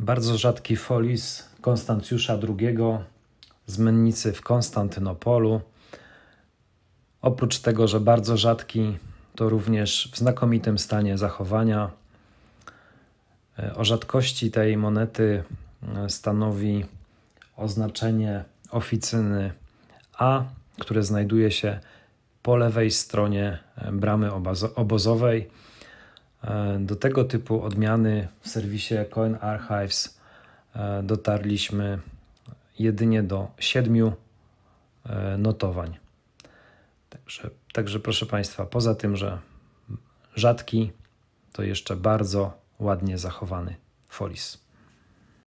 bardzo rzadki folis Konstancjusza II z mennicy w Konstantynopolu. Oprócz tego, że bardzo rzadki, to również w znakomitym stanie zachowania. O rzadkości tej monety e, stanowi oznaczenie oficyny A, które znajduje się po lewej stronie e, bramy obozowej. E, do tego typu odmiany w serwisie Coin Archives e, dotarliśmy jedynie do siedmiu e, notowań. Także, także proszę Państwa, poza tym, że rzadki, to jeszcze bardzo ładnie zachowany folis.